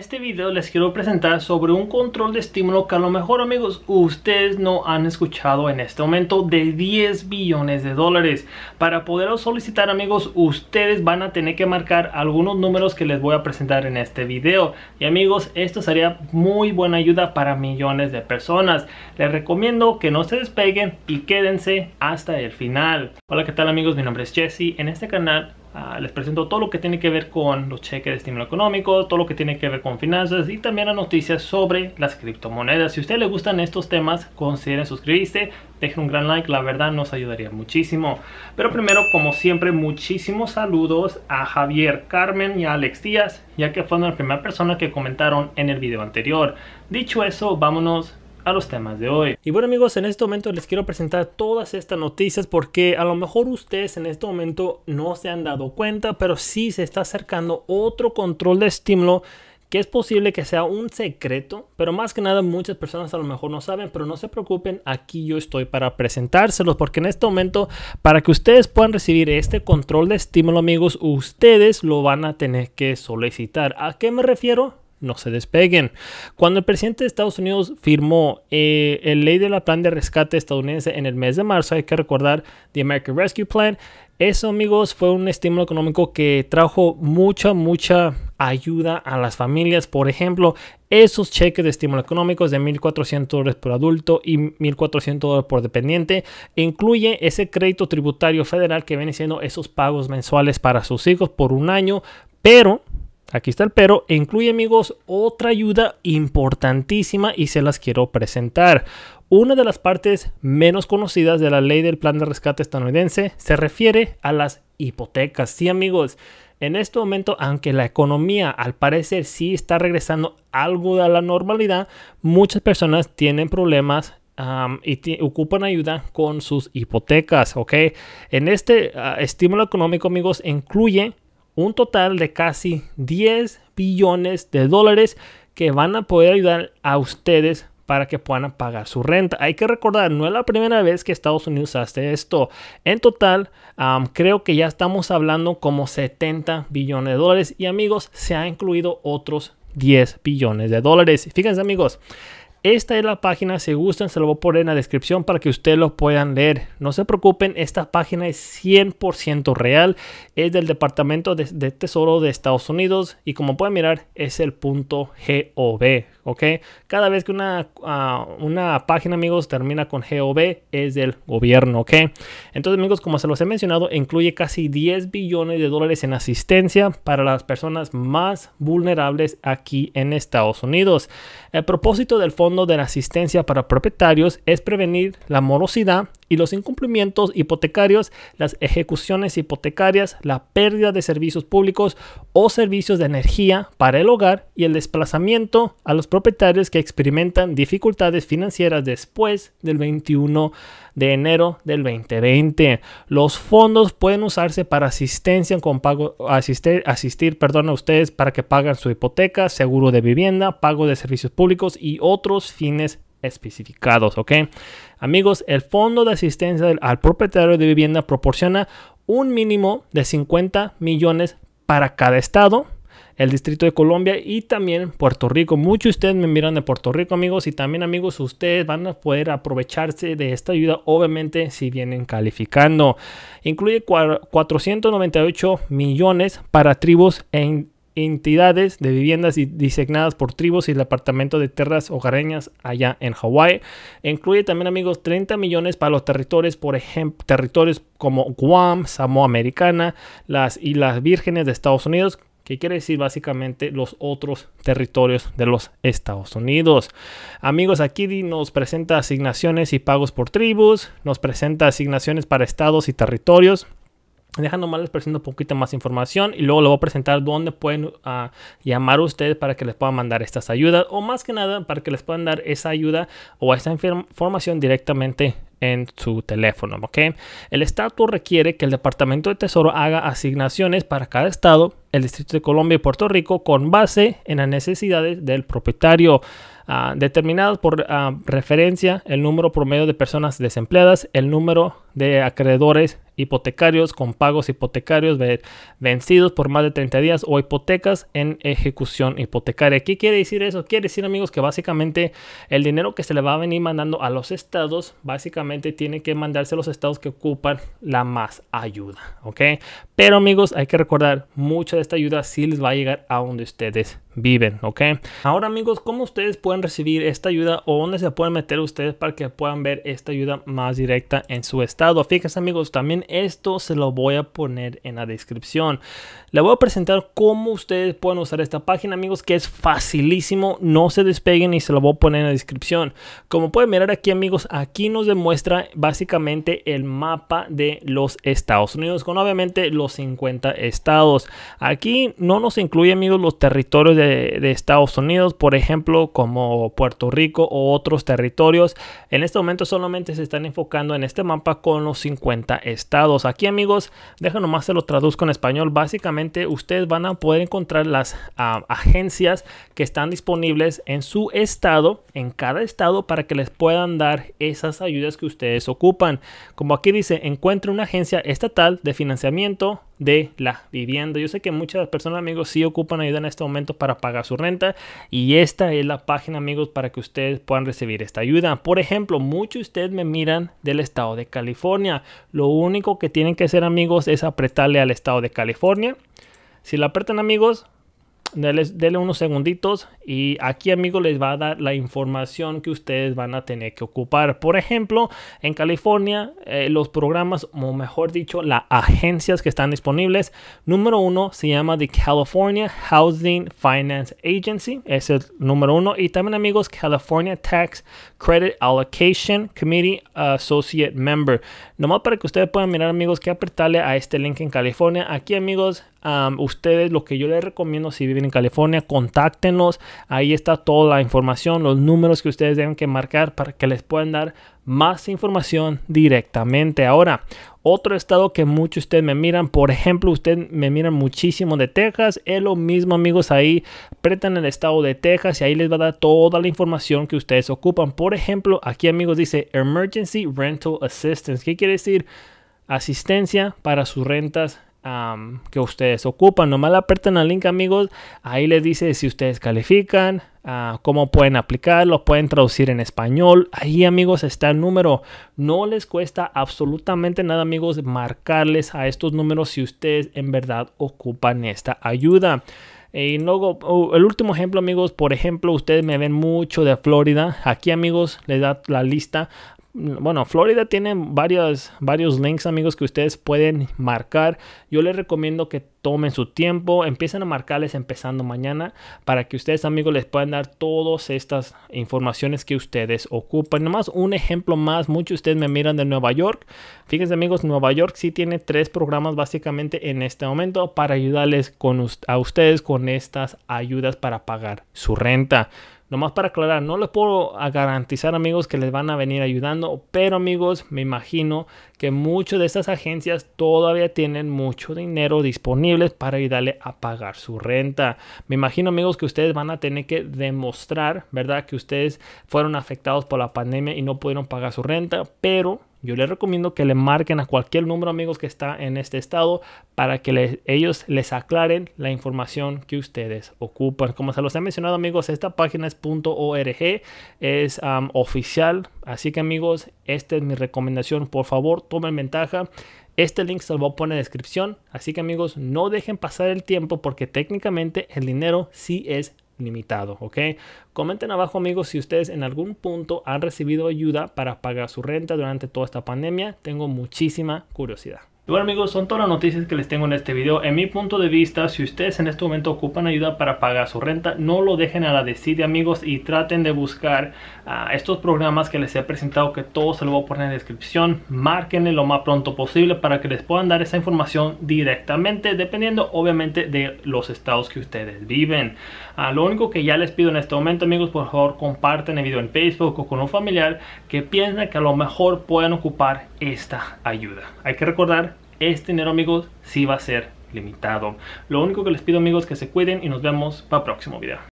este video les quiero presentar sobre un control de estímulo que a lo mejor amigos ustedes no han escuchado en este momento de 10 billones de dólares. Para poderlo solicitar amigos ustedes van a tener que marcar algunos números que les voy a presentar en este video. Y amigos esto sería muy buena ayuda para millones de personas. Les recomiendo que no se despeguen y quédense hasta el final. Hola qué tal amigos mi nombre es Jesse. En este canal Ah, les presento todo lo que tiene que ver con los cheques de estímulo económico, todo lo que tiene que ver con finanzas y también las noticias sobre las criptomonedas. Si a ustedes les gustan estos temas, consideren suscribirse, dejen un gran like, la verdad nos ayudaría muchísimo. Pero primero, como siempre, muchísimos saludos a Javier, Carmen y a Alex Díaz, ya que fueron la primera persona que comentaron en el video anterior. Dicho eso, vámonos a los temas de hoy. Y bueno amigos, en este momento les quiero presentar todas estas noticias porque a lo mejor ustedes en este momento no se han dado cuenta, pero si se está acercando otro control de estímulo que es posible que sea un secreto, pero más que nada muchas personas a lo mejor no saben, pero no se preocupen, aquí yo estoy para presentárselos, porque en este momento, para que ustedes puedan recibir este control de estímulo, amigos, ustedes lo van a tener que solicitar. ¿A qué me refiero? no se despeguen. Cuando el presidente de Estados Unidos firmó eh, el ley de la plan de rescate estadounidense en el mes de marzo, hay que recordar The American Rescue Plan. Eso, amigos, fue un estímulo económico que trajo mucha, mucha ayuda a las familias. Por ejemplo, esos cheques de estímulo económico de 1.400 dólares por adulto y 1.400 dólares por dependiente incluye ese crédito tributario federal que viene siendo esos pagos mensuales para sus hijos por un año, pero Aquí está el pero, e incluye amigos otra ayuda importantísima y se las quiero presentar. Una de las partes menos conocidas de la ley del plan de rescate estadounidense se refiere a las hipotecas. Sí amigos, en este momento, aunque la economía al parecer sí está regresando algo a la normalidad, muchas personas tienen problemas y ocupan ayuda con sus hipotecas, ¿ok? En este ah, estímulo económico, amigos, incluye un total de casi 10 billones de dólares que van a poder ayudar a ustedes para que puedan pagar su renta. Hay que recordar, no es la primera vez que Estados Unidos hace esto. En total, creo que ya estamos hablando como 70 billones de dólares y amigos, se ha incluido otros 10 billones de dólares. Fíjense amigos, esta es la página, si gustan se lo voy a poner en la descripción para que ustedes lo puedan leer. No se preocupen, esta página es 100% real, es del Departamento de, Tesoro de Estados Unidos y como pueden mirar es el punto .gov, ¿ok? Cada vez que una, ah, una página, amigos, termina con .gov es del gobierno, ¿ok? Entonces, amigos, como se los he mencionado, incluye casi 10 billones de dólares en asistencia para las personas más vulnerables aquí en Estados Unidos. El propósito del fondo de la asistencia para propietarios es prevenir la morosidad y los incumplimientos hipotecarios, las ejecuciones hipotecarias, la pérdida de servicios públicos o servicios de energía para el hogar y el desplazamiento a los propietarios que experimentan dificultades financieras después del 21 de enero del 2020. Los fondos pueden usarse para asistencia con pago asistir, perdón, a ustedes para que pagan su hipoteca, seguro de vivienda, pago de servicios públicos y otros fines especificados, ¿ok? Amigos, el fondo de asistencia al propietario de vivienda proporciona un mínimo de 50 millones para cada estado, el Distrito de Colombia y también Puerto Rico. Muchos de ustedes me miran de Puerto Rico, amigos, y también, amigos, ustedes van a poder aprovecharse de esta ayuda, obviamente, si vienen calificando. Incluye 498 millones para tribus en entidades de viviendas diseñadas por tribus y el apartamento de tierras hogareñas allá en Hawái. Incluye también, amigos, 30 millones para los territorios, por ejemplo, territorios como Guam, Samoa Americana, las Islas Vírgenes de Estados Unidos, que quiere decir básicamente los otros territorios de los Estados Unidos. Amigos, aquí nos presenta asignaciones y pagos por tribus, nos presenta asignaciones para estados y territorios, Dejando más les presento un poquito más información y luego les voy a presentar dónde pueden ah, llamar ustedes para que les puedan mandar estas ayudas o más que nada para que les puedan dar esa ayuda o esa información directamente en su teléfono. ¿ok? El estatus requiere que el Departamento de Tesoro haga asignaciones para cada estado, el Distrito de Colombia y Puerto Rico con base en las necesidades del propietario. Determinado ah, determinadas por ah, referencia el número promedio de personas desempleadas, el número de acreedores hipotecarios con pagos hipotecarios vencidos por más de 30 días o hipotecas en ejecución hipotecaria. ¿Qué quiere decir eso? Quiere decir, amigos, que básicamente el dinero que se le va a venir mandando a los estados, básicamente tiene que mandarse a los estados que ocupan la más ayuda, ¿ok? Pero, amigos, hay que recordar, mucha de esta ayuda sí les va a llegar a donde ustedes viven, ¿ok? Ahora, amigos, ¿cómo ustedes pueden recibir esta ayuda o dónde se pueden meter ustedes para que puedan ver esta ayuda más directa en su estado? Fíjense amigos, también esto se lo voy a poner en la descripción. Le voy a presentar cómo ustedes pueden usar esta página amigos que es facilísimo. No se despeguen y se lo voy a poner en la descripción. Como pueden mirar aquí amigos, aquí nos demuestra básicamente el mapa de los Estados Unidos con obviamente los 50 estados. Aquí no nos incluye amigos los territorios de, Estados Unidos, por ejemplo como Puerto Rico o otros territorios. En este momento solamente se están enfocando en este mapa los 50 estados. Aquí amigos, déjenme nomás se lo traduzco en español. Básicamente ustedes van a poder encontrar las ah, agencias que están disponibles en su estado, en cada estado, para que les puedan dar esas ayudas que ustedes ocupan. Como aquí dice, encuentre una agencia estatal de financiamiento de la vivienda Yo sé que muchas personas, amigos, si ocupan ayuda en este momento para pagar su renta y esta es la página, amigos, para que ustedes puedan recibir esta ayuda. Por ejemplo, muchos de ustedes me miran del estado de California. Lo único que tienen que hacer, amigos, es apretarle al estado de California. Si la apretan, amigos, les unos segunditos y aquí amigos les va a dar la información que ustedes van a tener que ocupar. Por ejemplo, en California eh, los programas, o mejor dicho, las agencias que están disponibles. Número uno se llama The California Housing Finance Agency. Es el número uno. Y también amigos, California Tax Credit Allocation Committee Associate Member. Nomás para que ustedes puedan mirar amigos que apretarle a este link en California. Aquí amigos ustedes, lo que yo les recomiendo si viven en California, contáctenos Ahí está toda la información, los números que ustedes deben que marcar para que les puedan dar más información directamente. Ahora, otro estado que muchos ustedes me miran, por ejemplo, ustedes me miran muchísimo de Texas, es lo mismo amigos ahí, apretan el estado de Texas y ahí les va a dar toda la información que ustedes ocupan. Por ejemplo, aquí amigos dice Emergency Rental Assistance, ¿qué quiere decir? Asistencia para sus rentas que ustedes ocupan. Nomás le apretan al link, amigos. Ahí les dice si ustedes califican, ah, cómo pueden aplicarlo, pueden traducir en español. Ahí, amigos, está el número. No les cuesta absolutamente nada, amigos, marcarles a estos números si ustedes en verdad ocupan esta ayuda. Y luego, uh, el último ejemplo, amigos, por ejemplo, ustedes me ven mucho de Florida. Aquí, amigos, les da la lista bueno, Florida tiene varios, varios links, amigos, que ustedes pueden marcar. Yo les recomiendo que tomen su tiempo, empiecen a marcarles empezando mañana para que ustedes, amigos, les puedan dar todas estas informaciones que ustedes ocupan. Nomás un ejemplo más, muchos de ustedes me miran de Nueva York. Fíjense, amigos, Nueva York sí tiene tres programas básicamente en este momento para ayudarles con, a ustedes con estas ayudas para pagar su renta. Nomás para aclarar, no les puedo garantizar amigos que les van a venir ayudando, pero amigos, me imagino que muchas de estas agencias todavía tienen mucho dinero disponible para ayudarle a pagar su renta. Me imagino amigos que ustedes van a tener que demostrar, ¿verdad? Que ustedes fueron afectados por la pandemia y no pudieron pagar su renta, pero yo les recomiendo que le marquen a cualquier número amigos que está en este estado para que ellos les aclaren la información que ustedes ocupan. Como se los he mencionado amigos, esta página es .org, es oficial. Así que amigos, esta es mi recomendación. Por favor, tomen ventaja. Este link se lo voy a poner en la descripción. Así que amigos, no dejen pasar el tiempo porque técnicamente el dinero sí es limitado, ¿ok? Comenten abajo amigos si ustedes en algún punto han recibido ayuda para pagar su renta durante toda esta pandemia. Tengo muchísima curiosidad bueno amigos, son todas las noticias que les tengo en este video. En mi punto de vista, si ustedes en este momento ocupan ayuda para pagar su renta, no lo dejen a la desidia amigos y traten de buscar ah, estos programas que les he presentado que todos se los voy a poner en la descripción. Márquenle lo más pronto posible para que les puedan dar esa información directamente, dependiendo obviamente de los estados que ustedes viven. Ah, lo único que ya les pido en este momento amigos, por favor comparten el video en Facebook o con un familiar que piensa que a lo mejor puedan ocupar esta ayuda. Hay que recordar este dinero, amigos sí va a ser limitado. Lo único que les pido amigos que se cuiden y nos vemos para el próximo video.